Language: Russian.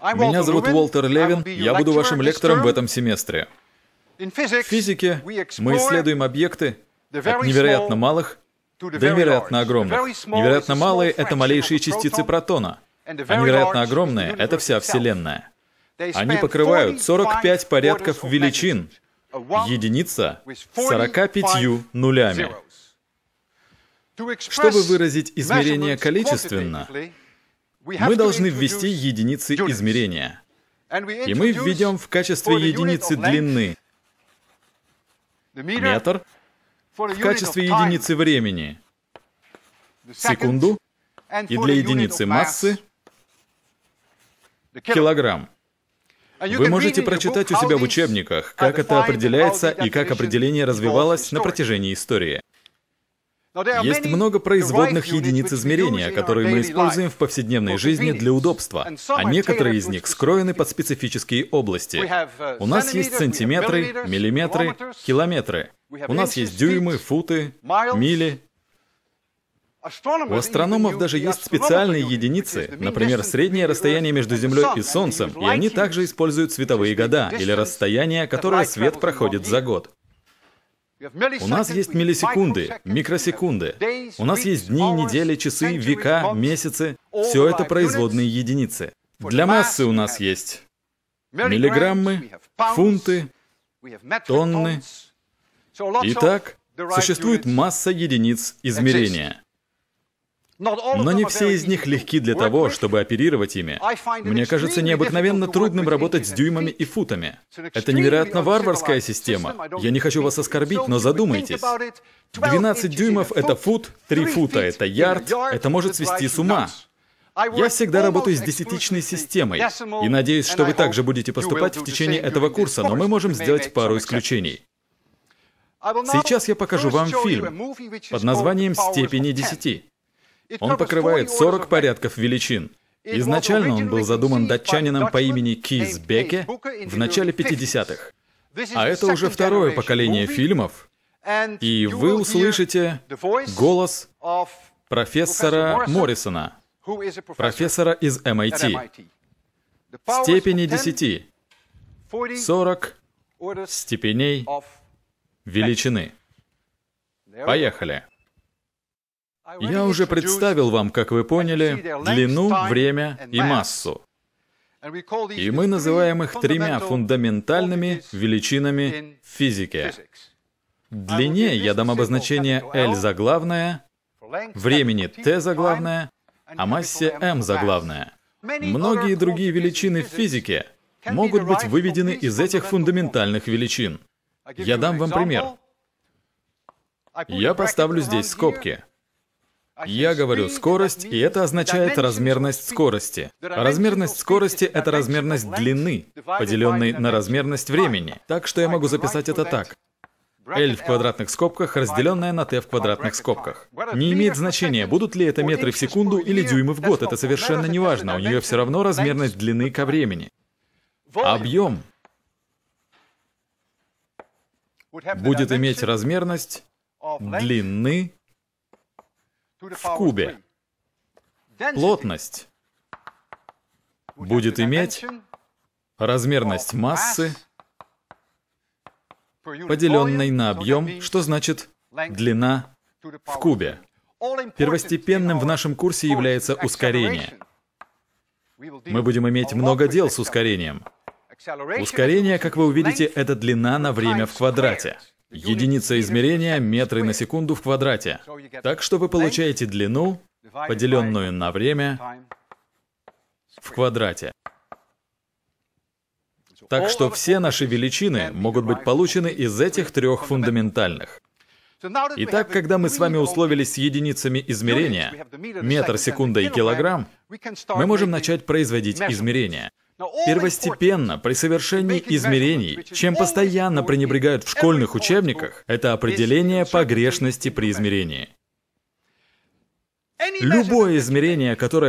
Меня зовут Уолтер Левин, я буду вашим лектором в этом семестре. В физике мы исследуем объекты от невероятно малых до невероятно огромных. Невероятно малые — это малейшие частицы протона, а невероятно огромные — это вся Вселенная. Они покрывают 45 порядков величин, единица с 45 нулями. Чтобы выразить измерение количественно, мы должны ввести единицы измерения. И мы введем в качестве единицы длины метр, в качестве единицы времени секунду, и для единицы массы килограмм. Вы можете прочитать у себя в учебниках, как это определяется и как определение развивалось на протяжении истории. Есть много производных единиц измерения, которые мы используем в повседневной жизни для удобства, а некоторые из них скроены под специфические области. Uh, у нас есть сантиметры, миллиметры, километры. У нас есть дюймы, футы, мили, у астрономов даже есть специальные единицы, например, среднее расстояние между Землей и Солнцем, и они также используют световые года, или расстояние, которое свет проходит за год. У нас есть миллисекунды, микросекунды. У нас есть дни, недели, часы, века, месяцы. Все это производные единицы. Для массы у нас есть миллиграммы, фунты, тонны. Итак, существует масса единиц измерения. Но не все из них легки для того, чтобы оперировать ими. Мне кажется необыкновенно трудным работать с дюймами и футами. Это невероятно варварская система. Я не хочу вас оскорбить, но задумайтесь. 12 дюймов — это фут, 3 фута — это ярд. Это может свести с ума. Я всегда работаю с десятичной системой, и надеюсь, что вы также будете поступать в течение этого курса, но мы можем сделать пару исключений. Сейчас я покажу вам фильм под названием «Степени десяти». Он покрывает 40 порядков величин. Изначально он был задуман датчанином по имени Киз Беке в начале 50-х. А это уже второе поколение фильмов, и вы услышите голос профессора Моррисона, профессора из MIT. Степени 10, 40 степеней величины. Поехали. Я уже представил вам, как вы поняли, длину, время и массу. И мы называем их тремя фундаментальными величинами в физике. Длине я дам обозначение L за главное, времени T за главное, а массе M за главное. Многие другие величины в физике могут быть выведены из этих фундаментальных величин. Я дам вам пример. Я поставлю здесь скобки. Я говорю скорость, и это означает размерность скорости. Размерность скорости — это размерность длины, поделенной на размерность времени. Так что я могу записать это так. L в квадратных скобках, разделенное на t в квадратных скобках. Не имеет значения, будут ли это метры в секунду или дюймы в год, это совершенно не важно, у нее все равно размерность длины ко времени. Объем будет иметь размерность длины в кубе плотность будет иметь размерность массы, поделенной на объем, что значит длина в кубе. Первостепенным в нашем курсе является ускорение. Мы будем иметь много дел с ускорением. Ускорение, как вы увидите, это длина на время в квадрате. Единица измерения — метры на секунду в квадрате. Так что вы получаете длину, поделенную на время, в квадрате. Так что все наши величины могут быть получены из этих трех фундаментальных. Итак, когда мы с вами условились с единицами измерения, метр, секунда и килограмм, мы можем начать производить измерения. Первостепенно при совершении измерений, чем постоянно пренебрегают в школьных учебниках, это определение погрешности при измерении. Любое измерение, которое